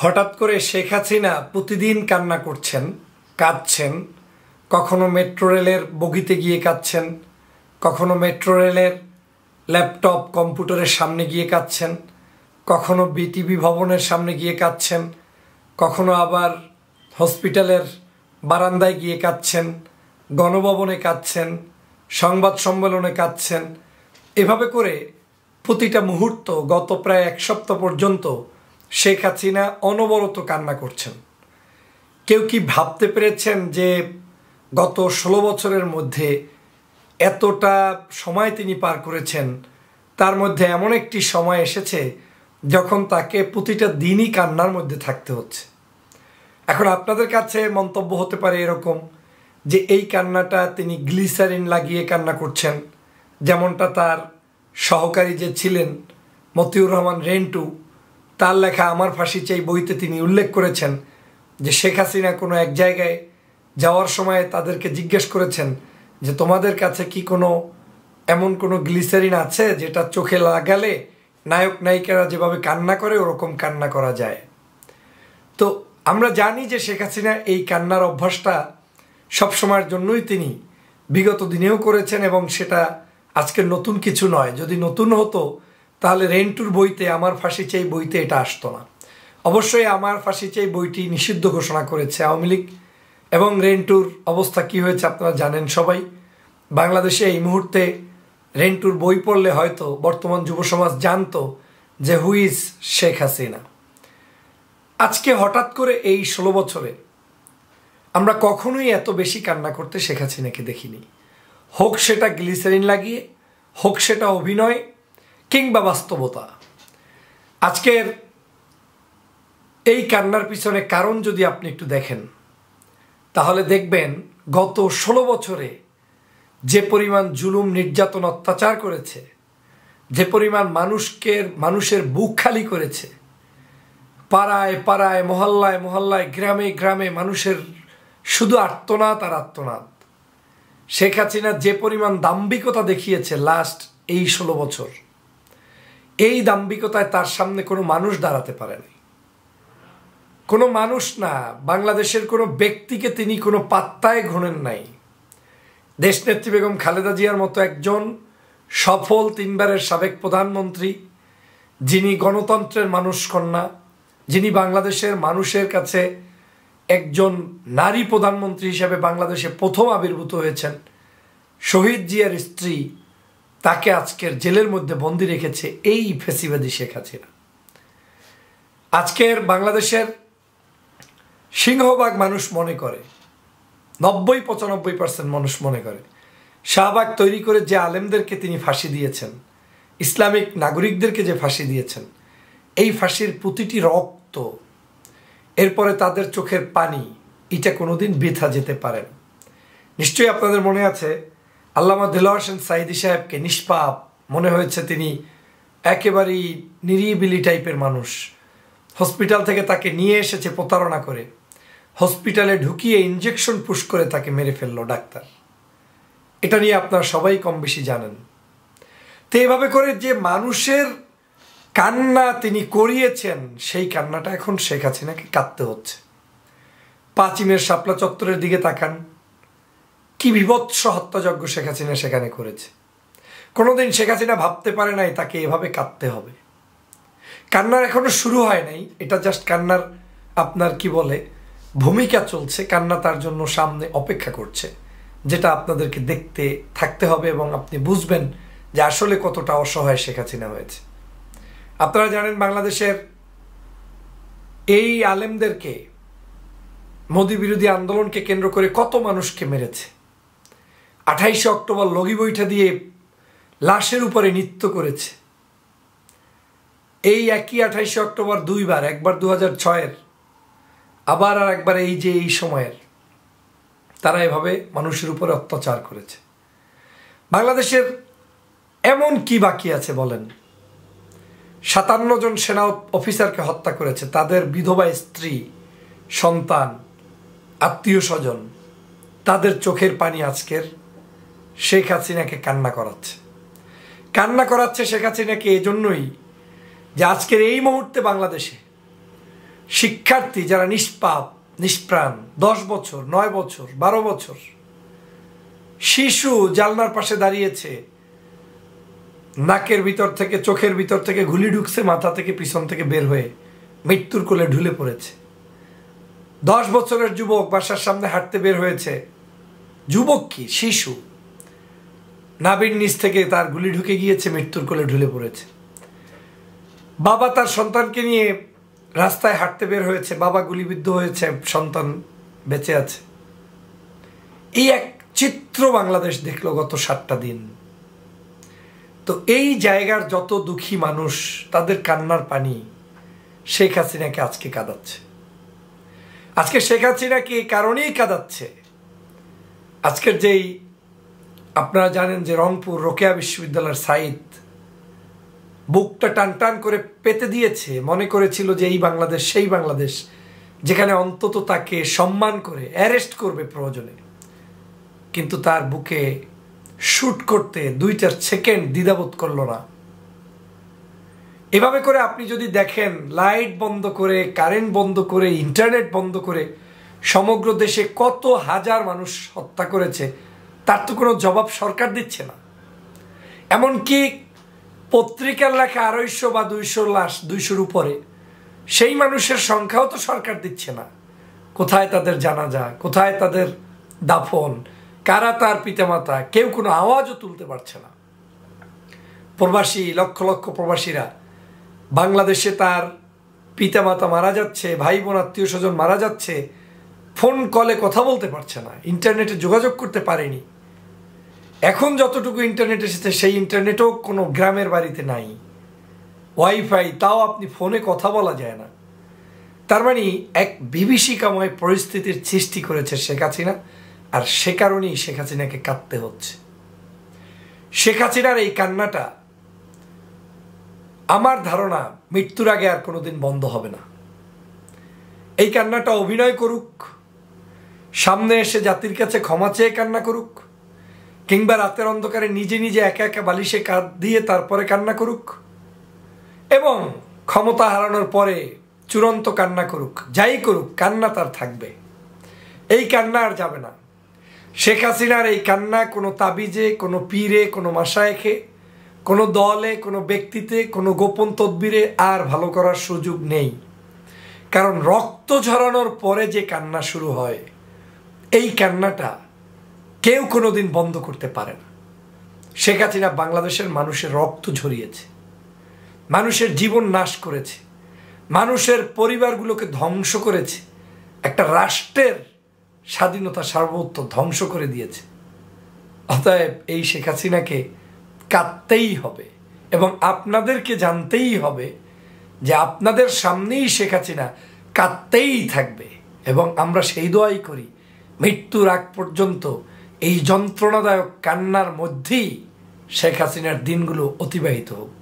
হঠাৎ করে শেখ হাসিনা প্রতিদিন কান্না করছেন কাঁদছেন কখনো মেট্রো রেলের বগিতে গিয়ে কাঁদছেন কখনো মেট্রো রেলের ল্যাপটপ কম্পিউটারের সামনে গিয়ে কাঁদছেন কখনো বিটিভি ভবনের সামনে গিয়ে কাঁদছেন কখনো আবার হসপিটালের বারান্দায় গিয়ে কাঁদছেন গণভবনে কাঁদছেন সংবাদ সম্মেলনে কাঁদছেন এভাবে করে প্রতিটা মুহূর্ত গত প্রায় এক সপ্তাহ পর্যন্ত শেখ হাসিনা অনবরত কান্না করছেন কেউ কি ভাবতে পেরেছেন যে গত ষোলো বছরের মধ্যে এতটা সময় তিনি পার করেছেন তার মধ্যে এমন একটি সময় এসেছে যখন তাকে প্রতিটা দিনই কান্নার মধ্যে থাকতে হচ্ছে এখন আপনাদের কাছে মন্তব্য হতে পারে এরকম যে এই কান্নাটা তিনি গ্লিসারিন লাগিয়ে কান্না করছেন যেমনটা তার সহকারী যে ছিলেন মতিউর রহমান রেন্টু তার লেখা আমার ফাঁসি চাই বইতে তিনি উল্লেখ করেছেন যে শেখ হাসিনা কোনো এক জায়গায় যাওয়ার সময় তাদেরকে জিজ্ঞেস করেছেন যে তোমাদের কাছে কি কোনো এমন কোনো গ্লিসারিন আছে যেটা চোখে লাগালে নায়ক নায়িকারা যেভাবে কান্না করে ওরকম কান্না করা যায় তো আমরা জানি যে শেখ হাসিনা এই কান্নার অভ্যাসটা সবসময়ের জন্যই তিনি বিগত দিনেও করেছেন এবং সেটা আজকে নতুন কিছু নয় যদি নতুন হতো তাহলে রেন্টুর বইতে আমার ফাঁসি চাই বইতে এটা আসতো না অবশ্যই আমার ফাঁসি চাই বইটি নিষিদ্ধ ঘোষণা করেছে আওয়ামী লীগ এবং রেন্টুর অবস্থা কি হয়েছে আপনারা জানেন সবাই বাংলাদেশে এই মুহূর্তে রেন্টুর বই পড়লে হয়তো বর্তমান যুব সমাজ জানতো যে হুইজ শেখ হাসিনা আজকে হঠাৎ করে এই ষোলো বছরে আমরা কখনোই এত বেশি কান্না করতে শেখ হাসিনাকে দেখিনি হোক সেটা গ্লিসারিন লাগিয়ে হোক সেটা অভিনয় কিংবা বাস্তবতা আজকের এই কান্নার পিছনে কারণ যদি আপনি একটু দেখেন তাহলে দেখবেন গত ষোলো বছরে যে পরিমাণ জুলুম নির্যাতন অত্যাচার করেছে যে পরিমাণ মানুষকে মানুষের বুক খালি করেছে পাড়ায় পাড়ায় মহল্লায় মহল্লায় গ্রামে গ্রামে মানুষের শুধু আর্তনাদ আর আত্মনাথ শেখ হাসিনা যে পরিমাণ দাম্ভিকতা দেখিয়েছে লাস্ট এই ষোলো বছর এই দাম্ভিকতায় তার সামনে কোনো মানুষ দাঁড়াতে পারেনি কোনো মানুষ না বাংলাদেশের কোনো ব্যক্তিকে তিনি কোনো পাত্তায় ঘনেন নাই দেশনেত্রী বেগম খালেদা জিয়ার মতো একজন সফল তিনবারের সাবেক প্রধানমন্ত্রী যিনি গণতন্ত্রের মানুষ কন্যা যিনি বাংলাদেশের মানুষের কাছে একজন নারী প্রধানমন্ত্রী হিসেবে বাংলাদেশে প্রথম আবির্ভূত হয়েছেন শহীদ জিয়ার স্ত্রী তাকে আজকের জেলের মধ্যে বন্দি রেখেছে এই ফেসিবাদী শেখ হাসিনা আজকের বাংলাদেশের সিংহভাগ মানুষ মনে করে নব্বই পঁচানব্বই পার্সেন্ট মানুষ মনে করে শাহবাগ তৈরি করে যে আলেমদেরকে তিনি ফাঁসি দিয়েছেন ইসলামিক নাগরিকদেরকে যে ফাঁসি দিয়েছেন এই ফাঁসির প্রতিটি রক্ত এরপরে তাদের চোখের পানি এটা কোনোদিন বৃথা যেতে পারেন নিশ্চয়ই আপনাদের মনে আছে আল্লামা দিলওয়ার সেন সাইদি সাহেবকে নিষ্পাপ মনে হয়েছে তিনি একেবারেই নিরিবিলি টাইপের মানুষ হসপিটাল থেকে তাকে নিয়ে এসেছে প্রতারণা করে হসপিটালে ঢুকিয়ে ইঞ্জেকশন পুশ করে তাকে মেরে ফেললো ডাক্তার এটা নিয়ে আপনারা সবাই কম বেশি জানেন তো এভাবে করে যে মানুষের কান্না তিনি করিয়েছেন সেই কান্নাটা এখন শেখ হাসিনাকে কাঁদতে হচ্ছে পাঁচিমের শাপলা চত্বরের দিকে তাকান কি বিভৎস হত্যাযজ্ঞ শেখ হাসিনা সেখানে করেছে কোনোদিন শেখ হাসিনা ভাবতে পারে নাই তাকে এভাবে কাঁদতে হবে কান্নার এখনও শুরু হয় নাই এটা জাস্ট কান্নার আপনার কি বলে ভূমিকা চলছে কান্না তার জন্য সামনে অপেক্ষা করছে যেটা আপনাদেরকে দেখতে থাকতে হবে এবং আপনি বুঝবেন যে আসলে কতটা অসহায় শেখ হাসিনা হয়েছে আপনারা জানেন বাংলাদেশের এই আলেমদেরকে মোদি বিরোধী আন্দোলনকে কেন্দ্র করে কত মানুষকে মেরেছে আঠাইশে অক্টোবর লগি বৈঠা দিয়ে লাশের উপরে নৃত্য করেছে এই একই আঠাইশে অক্টোবর দুইবার একবার দু হাজার ছয়ের আবার আর একবার এই যে এই সময়ের তারা এভাবে মানুষের উপরে অত্যাচার করেছে বাংলাদেশের এমন কি বাকি আছে বলেন সাতান্ন জন সেনা অফিসারকে হত্যা করেছে তাদের বিধবা স্ত্রী সন্তান আত্মীয় স্বজন তাদের চোখের পানি আজকের শেখ হাসিনাকে কান্না করাচ্ছে কান্না করাচ্ছে শেখ হাসিনাকে এজন্যই যে আজকের এই মুহূর্তে বাংলাদেশে শিক্ষার্থী যারা নিষ্পাপ নিষ্প্রাণ দশ বছর নয় বছর বারো বছর শিশু জালনার পাশে দাঁড়িয়েছে নাকের ভিতর থেকে চোখের ভিতর থেকে ঘুলি ঢুকছে মাথা থেকে পিছন থেকে বের হয়ে মৃত্যুর কোলে ঢুলে পড়েছে দশ বছরের যুবক বাসার সামনে হাঁটতে বের হয়েছে যুবক কি শিশু নাবির নিচ থেকে তার গুলি ঢুকে গিয়েছে মৃত্যুর কোলে ঢুলে পড়েছে বাবা তার সন্তানকে নিয়ে রাস্তায় হাঁটতে বের হয়েছে বাবা গুলিবিদ্ধ হয়েছে সন্তান বেঁচে আছে এই এক চিত্র বাংলাদেশ দেখলো গত সাতটা দিন তো এই জায়গার যত দুঃখী মানুষ তাদের কান্নার পানি শেখ হাসিনাকে আজকে কাঁদাচ্ছে আজকে শেখ হাসিনাকে এই কারণেই কাঁদাচ্ছে আজকের যেই আপনারা জানেন যে রংপুর রোকেয়া বিশ্ববিদ্যালয়ের সাইদ বুকটা টান টান করে পেতে দিয়েছে মনে করেছিল যে এই বাংলাদেশ সেই বাংলাদেশ যেখানে অন্তত তাকে সম্মান করে অ্যারেস্ট করবে প্রয়োজনে কিন্তু তার বুকে শ্যুট করতে দুইটার সেকেন্ড দ্বিধাবোধ করল না এভাবে করে আপনি যদি দেখেন লাইট বন্ধ করে কারেন্ট বন্ধ করে ইন্টারনেট বন্ধ করে সমগ্র দেশে কত হাজার মানুষ হত্যা করেছে তার তো কোনো জবাব সরকার দিচ্ছে না এমনকি পত্রিকার লেখা আড়াইশো বা দুইশো লাশ দুইশোর উপরে সেই মানুষের সংখ্যাও তো সরকার দিচ্ছে না কোথায় তাদের জানাজা কোথায় তাদের দাফন কারা তার পিতামাতা কেউ কোনো আওয়াজও তুলতে পারছে না প্রবাসী লক্ষ লক্ষ প্রবাসীরা বাংলাদেশে তার পিতামাতা মারা যাচ্ছে ভাই বোন আত্মীয় স্বজন মারা যাচ্ছে ফোন কলে কথা বলতে পারছে না ইন্টারনেটে যোগাযোগ করতে পারেনি এখন যতটুকু ইন্টারনেট এসেছে সেই ইন্টারনেটও কোনো গ্রামের বাড়িতে নাই ওয়াইফাই তাও আপনি ফোনে কথা বলা যায় না তার মানে এক বিভীষিকাময় পরিস্থিতির সৃষ্টি করেছে শেখ হাসিনা আর সে কারণেই শেখ হাসিনাকে কাঁদতে হচ্ছে শেখ হাসিনার এই কান্নাটা আমার ধারণা মৃত্যুর আগে আর কোনোদিন বন্ধ হবে না এই কান্নাটা অভিনয় করুক সামনে এসে জাতির কাছে ক্ষমা চেয়ে কান্না করুক কিংবা রাতের অন্ধকারে নিজে নিজে একা একা বালিশে কাঁদ দিয়ে তারপরে কান্না করুক এবং ক্ষমতা হারানোর পরে চূড়ান্ত কান্না করুক যাই করুক কান্না তার থাকবে এই কান্না আর যাবে না শেখ হাসিনার এই কান্না কোনো তাবিজে কোনো পীরে কোনো মাসায়েখে কোনো দলে কোনো ব্যক্তিতে কোনো গোপন তদ্বিরে আর ভালো করার সুযোগ নেই কারণ রক্ত ঝরানোর পরে যে কান্না শুরু হয় এই কান্নাটা কেউ কোনো দিন বন্ধ করতে পারে না শেখ হাসিনা বাংলাদেশের মানুষের রক্ত ঝরিয়েছে মানুষের জীবন নাশ করেছে মানুষের পরিবারগুলোকে ধ্বংস করেছে একটা রাষ্ট্রের স্বাধীনতা সার্বত্ব ধ্বংস করে দিয়েছে অতএব এই শেখ হাসিনাকে কাঁদতেই হবে এবং আপনাদেরকে জানতেই হবে যে আপনাদের সামনেই শেখ হাসিনা কাঁদতেই থাকবে এবং আমরা সেই দোয়াই করি মৃত্যুর আগ পর্যন্ত এই যন্ত্রণাদায়ক কান্নার মধ্যেই শেখ হাসিনার দিনগুলো অতিবাহিত হোক